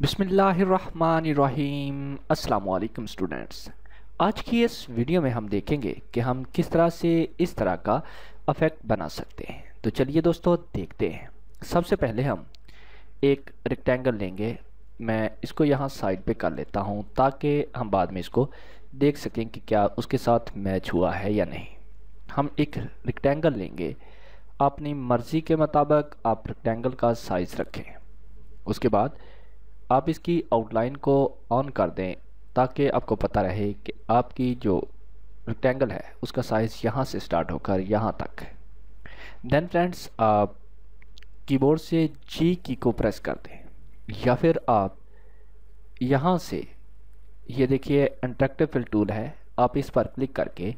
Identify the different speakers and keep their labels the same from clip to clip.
Speaker 1: बिसमीम् अल्लाम स्टूडेंट्स आज की इस वीडियो में हम देखेंगे कि हम किस तरह से इस तरह का अफेक्ट बना सकते हैं तो चलिए दोस्तों देखते हैं सबसे पहले हम एक रेक्टेंगल लेंगे मैं इसको यहाँ साइड पे कर लेता हूँ ताकि हम बाद में इसको देख सकें कि क्या उसके साथ मैच हुआ है या नहीं हम एक रेक्टेंगल लेंगे अपनी मर्ज़ी के मुताबिक आप रेक्टेंगल का साइज़ रखें उसके बाद आप इसकी आउटलाइन को ऑन कर दें ताकि आपको पता रहे कि आपकी जो रेक्टेंगल है उसका साइज़ यहाँ से स्टार्ट होकर यहाँ तक है देन फ्रेंड्स आप कीबोर्ड से जी की को प्रेस कर दें या फिर आप यहाँ से ये देखिए इंट्रेक्टिव फिल टूल है आप इस पर क्लिक करके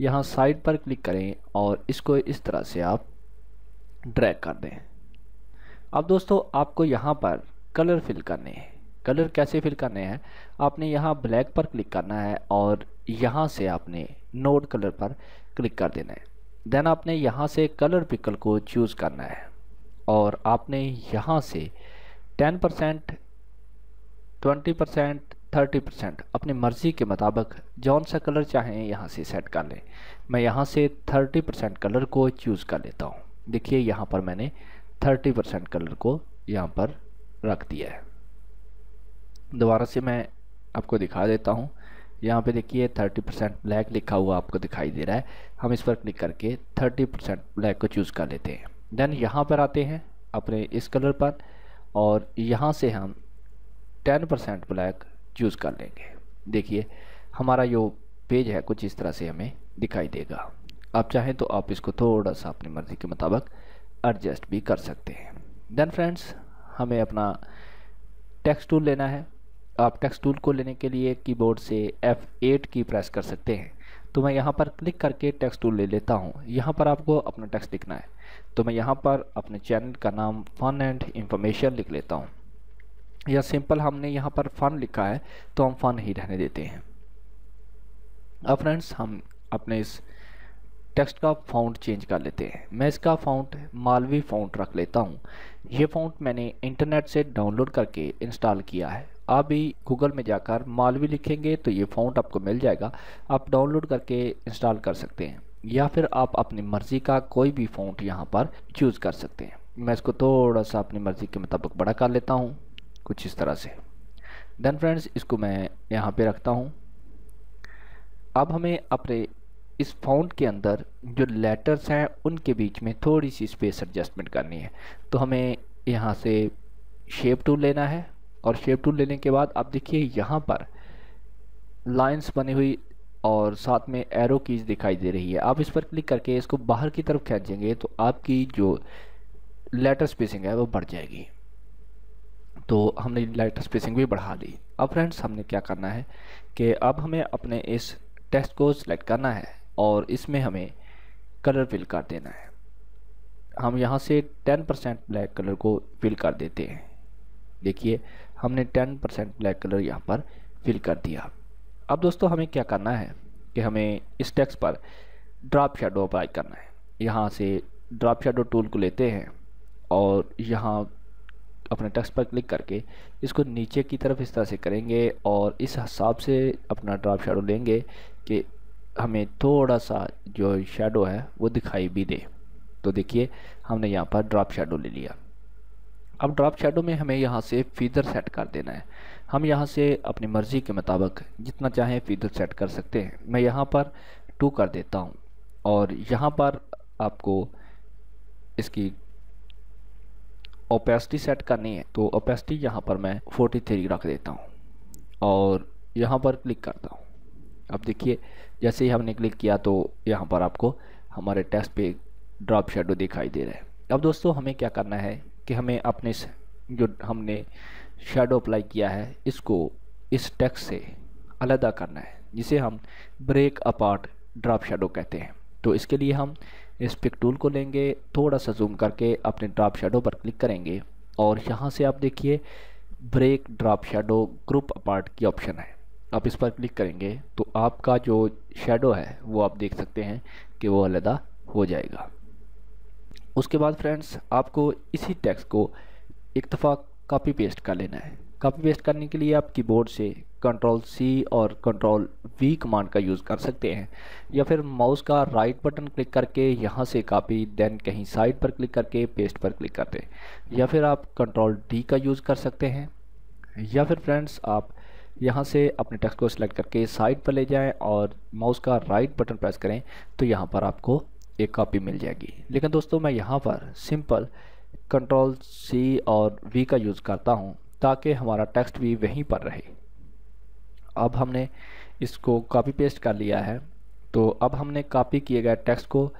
Speaker 1: यहाँ साइड पर क्लिक करें और इसको इस तरह से आप ड्रैग कर दें अब दोस्तों आपको यहाँ पर कलर फिल करने हैं कलर कैसे फिल करने हैं आपने यहाँ ब्लैक पर क्लिक करना है और यहाँ से आपने नोट कलर पर क्लिक कर देना है देन आपने यहाँ से कलर पिकल को चूज़ करना है और आपने यहाँ से 10 percent twenty percent thirty percent अपनी मर्ज़ी के मुताबिक जौन सा कलर चाहें यहाँ से सेट कर लें मैं यहाँ से थर्टी परसेंट कलर को चूज़ कर लेता हूँ देखिए यहाँ पर मैंने थर्टी परसेंट कलर को यहाँ पर रख दिया है दोबारा से मैं आपको दिखा देता हूँ यहाँ पे देखिए 30 परसेंट ब्लैक लिखा हुआ आपको दिखाई दे रहा है हम इस पर क्लिक करके 30 परसेंट ब्लैक को चूज़ कर लेते हैं देन यहाँ पर आते हैं अपने इस कलर पर और यहाँ से हम 10 परसेंट ब्लैक चूज़ कर लेंगे देखिए हमारा जो पेज है कुछ इस तरह से हमें दिखाई देगा आप चाहें तो आप इसको थोड़ा सा अपनी मर्ज़ी के मुताबिक एडजस्ट भी कर सकते हैं देन फ्रेंड्स हमें अपना टेक्स्ट टूल लेना है आप टेक्स्ट टूल को लेने के लिए कीबोर्ड से F8 की प्रेस कर सकते हैं तो मैं यहाँ पर क्लिक करके टेक्स्ट टूल ले लेता हूँ यहाँ पर आपको अपना टेक्स्ट लिखना है तो मैं यहाँ पर अपने चैनल का नाम फन एंड इंफॉर्मेशन लिख लेता हूँ या सिंपल हमने यहाँ पर फ़न लिखा है तो हम फ़न ही रहने देते हैं अब फ्रेंड्स हम अपने इस टेक्स्ट का फाउंट चेंज कर लेते हैं मैं इसका फाउंट मालवी फ़ाउंट रख लेता हूँ ये फ़ाउंट मैंने इंटरनेट से डाउनलोड करके इंस्टॉल किया है आप भी गूगल में जाकर मालवी लिखेंगे तो ये फ़ाउंट आपको मिल जाएगा आप डाउनलोड करके इंस्टॉल कर सकते हैं या फिर आप अपनी मर्ज़ी का कोई भी फाउंट यहाँ पर चूज़ कर सकते हैं मैं इसको थोड़ा सा अपनी मर्ज़ी के मुताबिक बड़ा कर लेता हूँ कुछ इस तरह से देन फ्रेंड्स इसको मैं यहाँ पे रखता हूँ अब हमें अपने इस फाउंड के अंदर जो लेटर्स हैं उनके बीच में थोड़ी सी स्पेस एडजस्टमेंट करनी है तो हमें यहाँ से शेप टूल लेना है और शेप टूल लेने के बाद आप देखिए यहाँ पर लाइंस बनी हुई और साथ में एरो कीज दिखाई दे रही है आप इस पर क्लिक करके इसको बाहर की तरफ खींचेंगे तो आपकी जो लेटर स्पेसिंग है वो बढ़ जाएगी तो हमने लेटर स्पेसिंग भी बढ़ा ली अब फ्रेंड्स हमने क्या करना है कि अब हमें अपने इस टेस्ट को सिलेक्ट करना है और इसमें हमें कलर फिल कर देना है हम यहाँ से 10 परसेंट ब्लैक कलर को फिल कर देते हैं देखिए हमने 10 परसेंट ब्लैक कलर यहाँ पर फिल कर दिया अब दोस्तों हमें क्या करना है कि हमें इस टैक्स पर ड्राप शेडो अप्लाई करना है यहाँ से ड्राप शेडो टूल को लेते हैं और यहाँ अपने टेक्स्ट पर क्लिक करके इसको नीचे की तरफ इस तरह से करेंगे और इस हिसाब से अपना ड्राप शेडो लेंगे कि हमें थोड़ा सा जो शेडो है वो दिखाई भी दे तो देखिए हमने यहाँ पर ड्रॉप शेडो ले लिया अब ड्रॉप शेडो में हमें यहाँ से फीदर सेट कर देना है हम यहाँ से अपनी मर्ज़ी के मुताबिक जितना चाहें फीदर सेट कर सकते हैं मैं यहाँ पर टू कर देता हूँ और यहाँ पर आपको इसकी ओपेसिटी सेट करनी है तो ओपेसिटी यहाँ पर मैं 43 रख देता हूँ और यहाँ पर क्लिक करता हूँ अब देखिए जैसे ही हमने क्लिक किया तो यहाँ पर आपको हमारे टेस्ट पे ड्रॉप शेडो दिखाई दे रहा है अब दोस्तों हमें क्या करना है कि हमें अपने जो हमने शेडो अप्लाई किया है इसको इस टेक्स से अलहदा करना है जिसे हम ब्रेक अपार्ट ड्रॉप शेडो कहते हैं तो इसके लिए हम इस पिक टूल को लेंगे थोड़ा सा जूम करके अपने ड्रॉप शेडो पर क्लिक करेंगे और यहाँ से आप देखिए break drop shadow group apart की ऑप्शन है आप इस पर क्लिक करेंगे तो आपका जो शेडो है वो आप देख सकते हैं कि वो अलहदा हो जाएगा उसके बाद फ्रेंड्स आपको इसी टेक्स्ट को एक दफ़ा कापी पेस्ट कर लेना है कापी पेस्ट करने के लिए आप कीबोर्ड से कंट्रोल सी और कंट्रोल वी कमांड का यूज़ कर सकते हैं या फिर माउस का राइट बटन क्लिक करके यहाँ से कापी देन कहीं साइड पर क्लिक करके पेस्ट पर क्लिक करते हैं या फिर आप कंट्रोल डी का यूज़ कर सकते हैं या फिर फ्रेंड्स आप यहाँ से अपने टेक्स्ट को सिलेक्ट करके साइड पर ले जाएं और माउस का राइट बटन प्रेस करें तो यहाँ पर आपको एक कॉपी मिल जाएगी लेकिन दोस्तों मैं यहाँ पर सिंपल कंट्रोल सी और वी का यूज़ करता हूँ ताकि हमारा टेक्स्ट भी वहीं पर रहे अब हमने इसको कॉपी पेस्ट कर लिया है तो अब हमने कॉपी किए गए टेक्स्ट को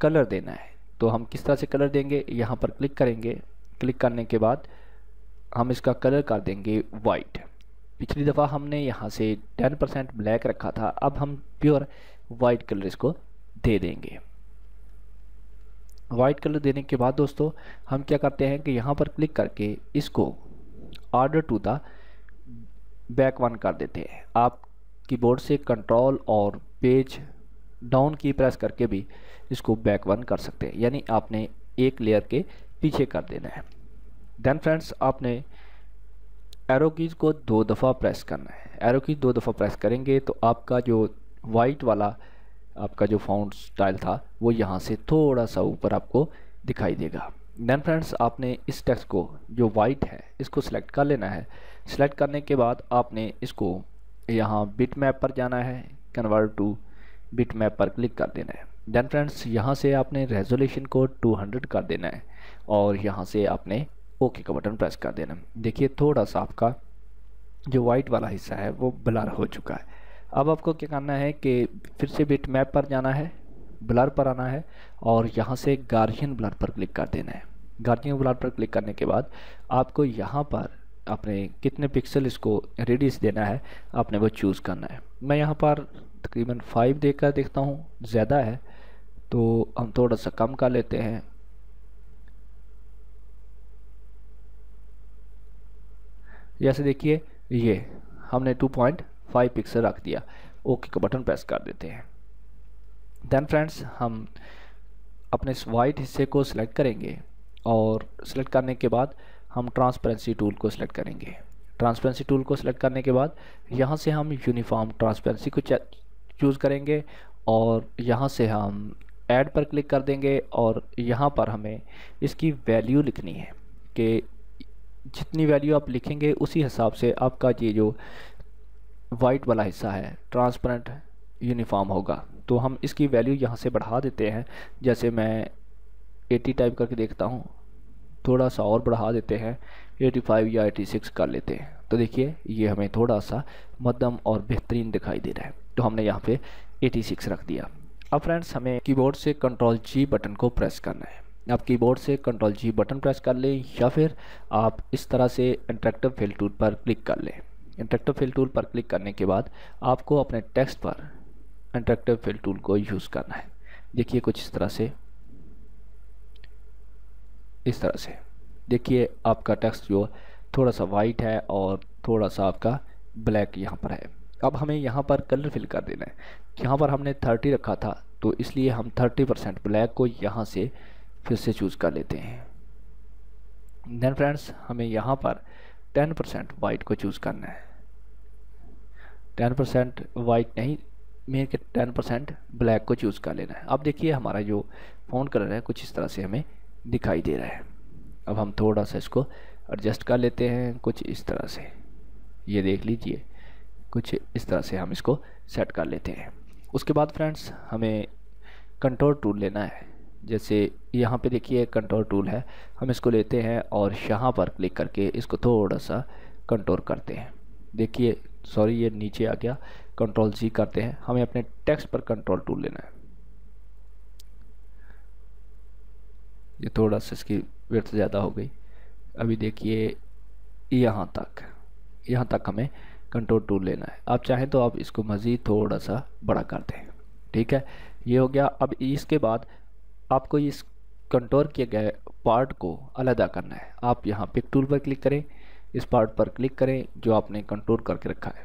Speaker 1: कलर देना है तो हम किस तरह से कलर देंगे यहाँ पर क्लिक करेंगे क्लिक करने के बाद हम इसका कलर कर देंगे वाइट पिछली दफ़ा हमने यहाँ से 10 परसेंट ब्लैक रखा था अब हम प्योर वाइट कलर इसको दे देंगे वाइट कलर देने के बाद दोस्तों हम क्या करते हैं कि यहाँ पर क्लिक करके इसको order to the back one कर देते हैं आप कीबोर्ड से कंट्रोल और पेज डाउन की प्रेस करके भी इसको बैक वन कर सकते हैं यानी आपने एक लेयर के पीछे कर देना है देन फ्रेंड्स आपने एरो कीज़ को दो दफ़ा प्रेस करना है एरो कीज़ दो दफ़ा प्रेस करेंगे तो आपका जो वाइट वाला आपका जो फाउंड स्टाइल था वो यहाँ से थोड़ा सा ऊपर आपको दिखाई देगा देन फ्रेंड्स आपने इस टेक्स्ट को जो वाइट है इसको सिलेक्ट कर लेना है सिलेक्ट करने के बाद आपने इसको यहाँ बिट मैप पर जाना है कन्वर्ट टू बिट मैप पर क्लिक कर देना है देन फ्रेंड्स यहाँ से आपने रेजोल्यूशन को 200 कर देना है और यहाँ से आपने ओके का बटन प्रेस कर देना देखिए थोड़ा सा आपका जो वाइट वाला हिस्सा है वो ब्लर हो चुका है अब आपको क्या करना है कि फिर से बिट मैप पर जाना है ब्लर पर आना है और यहाँ से गार्जियन ब्लर पर क्लिक कर देना है गार्जियन ब्लर पर क्लिक करने के बाद आपको यहाँ पर अपने कितने पिक्सल इसको रेडियस देना है आपने वो चूज़ करना है मैं यहाँ पर तकरीबन फाइव देकर देखता हूँ ज़्यादा है तो हम थोड़ा सा कम कर लेते हैं जैसे देखिए ये हमने 2.5 पिक्सल रख दिया ओके का बटन प्रेस कर देते हैं देन फ्रेंड्स हम अपने वाइट हिस्से को सिलेक्ट करेंगे और सिलेक्ट करने के बाद हम ट्रांसपेरेंसी टूल को सिलेक्ट करेंगे ट्रांसपेरेंसी टूल को सिलेक्ट करने के बाद यहाँ से हम यूनिफॉर्म ट्रांसपेरेंसी को चूज़ करेंगे और यहाँ से हम ऐड पर क्लिक कर देंगे और यहाँ पर हमें इसकी वैल्यू लिखनी है कि जितनी वैल्यू आप लिखेंगे उसी हिसाब से आपका ये जो वाइट वाला हिस्सा है ट्रांसपेरेंट यूनिफॉर्म होगा तो हम इसकी वैल्यू यहाँ से बढ़ा देते हैं जैसे मैं 80 टाइप करके देखता हूँ थोड़ा सा और बढ़ा देते हैं 85 या 86 कर लेते हैं तो देखिए ये हमें थोड़ा सा मध्यम और बेहतरीन दिखाई दे रहा है तो हमने यहाँ पे 86 रख दिया अब फ्रेंड्स हमें कीबोर्ड से कंट्रोल जी बटन को प्रेस करना है आप कीबोर्ड से कंट्रोल जी बटन प्रेस कर लें या फिर आप इस तरह से इंट्रेक्टिव फिल टूल पर क्लिक कर लें इंट्रेक्टिव फिल टूल पर क्लिक करने के बाद आपको अपने टेक्स्ट पर इंट्रेक्टिव फिल टूल को यूज़ करना है देखिए कुछ इस तरह से इस तरह से देखिए आपका टेक्स्ट जो थोड़ा सा वाइट है और थोड़ा सा आपका ब्लैक यहाँ पर है अब हमें यहाँ पर कलर फिल कर देना है यहाँ पर हमने थर्टी रखा था तो इसलिए हम थर्टी परसेंट ब्लैक को यहाँ से फिर से चूज़ कर लेते हैं देन फ्रेंड्स हमें यहाँ पर 10% परसेंट वाइट को चूज़ करना है 10% परसेंट वाइट नहीं मेन के 10% परसेंट ब्लैक को चूज़ कर लेना है अब देखिए हमारा जो फ़ोन कलर है कुछ इस तरह से हमें दिखाई दे रहा है अब हम थोड़ा सा इसको एडजस्ट कर लेते हैं कुछ इस तरह से ये देख लीजिए कुछ इस तरह से हम इसको सेट कर लेते हैं उसके बाद फ्रेंड्स हमें कंट्रोल टूल लेना है जैसे यहाँ पे देखिए कंट्रोल टूल है हम इसको लेते हैं और यहाँ पर क्लिक करके इसको थोड़ा सा कंट्रोल करते हैं देखिए सॉरी ये नीचे आ गया कंट्रोल जी करते हैं हमें अपने टेक्स्ट पर कंट्रोल टूल लेना है ये थोड़ा सा इसकी व्यर्थ ज़्यादा हो गई अभी देखिए यहाँ तक यहाँ तक हमें कंट्रोल टूल लेना है आप चाहें तो आप इसको मज़ीद थोड़ा सा बड़ा कर दें ठीक है ये हो गया अब इसके बाद आपको इस कंटोर किए गए पार्ट को अलहदा करना है आप यहाँ पिक टूल पर क्लिक करें इस पार्ट पर क्लिक करें जो आपने कंटोर करके रखा है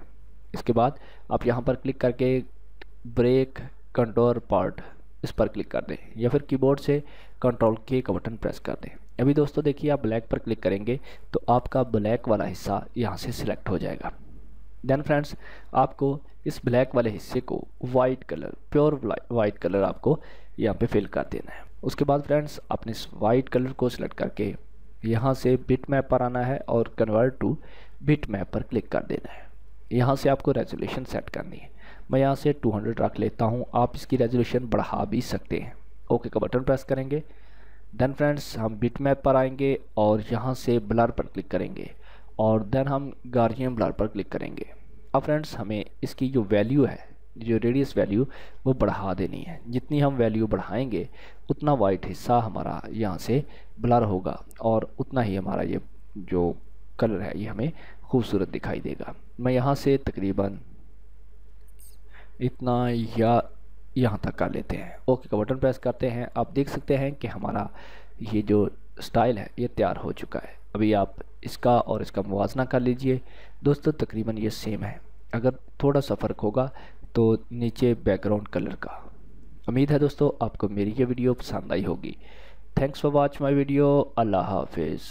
Speaker 1: इसके बाद आप यहाँ पर क्लिक करके ब्रेक कंटोर पार्ट इस पर क्लिक कर दें या फिर कीबोर्ड से कंट्रोल के का बटन प्रेस कर दें अभी दोस्तों देखिए आप ब्लैक पर क्लिक करेंगे तो आपका ब्लैक वाला हिस्सा यहाँ से सिलेक्ट हो जाएगा देन फ्रेंड्स आपको इस ब्लैक वाले हिस्से को white colour pure white colour आपको यहाँ पे फिल कर देना है उसके बाद फ्रेंड्स अपने इस वाइट कलर को सिलेक्ट करके यहाँ से बिट मैप पर आना है और कन्वर्ट टू बिट मैप पर क्लिक कर देना है यहाँ से आपको रेजोल्यूशन सेट करनी है मैं यहाँ से 200 रख लेता हूँ आप इसकी रेजोल्यूशन बढ़ा भी सकते हैं ओके का बटन प्रेस करेंगे देन फ्रेंड्स हम बिट मैप पर आएंगे और यहाँ से ब्लर पर क्लिक करेंगे और देन हम गार्जियन ब्लर पर क्लिक करेंगे अब फ्रेंड्स हमें इसकी जो वैल्यू है जो रेडियस वैल्यू वो बढ़ा देनी है जितनी हम वैल्यू बढ़ाएंगे उतना वाइट हिस्सा हमारा यहाँ से ब्लर होगा और उतना ही हमारा ये जो कलर है ये हमें खूबसूरत दिखाई देगा मैं यहाँ से तकरीबन इतना या यहाँ तक कर लेते हैं ओके का बटन प्रेस करते हैं आप देख सकते हैं कि हमारा ये जो स्टाइल है ये तैयार हो चुका है अभी आप इसका और इसका मुवजना कर लीजिए दोस्तों तकरीबन ये सेम है अगर थोड़ा सा फ़र्क होगा तो नीचे बैकग्राउंड कलर का उम्मीद है दोस्तों आपको मेरी ये वीडियो पसंद आई होगी thanks for watch my video अल्लाह हाफिज़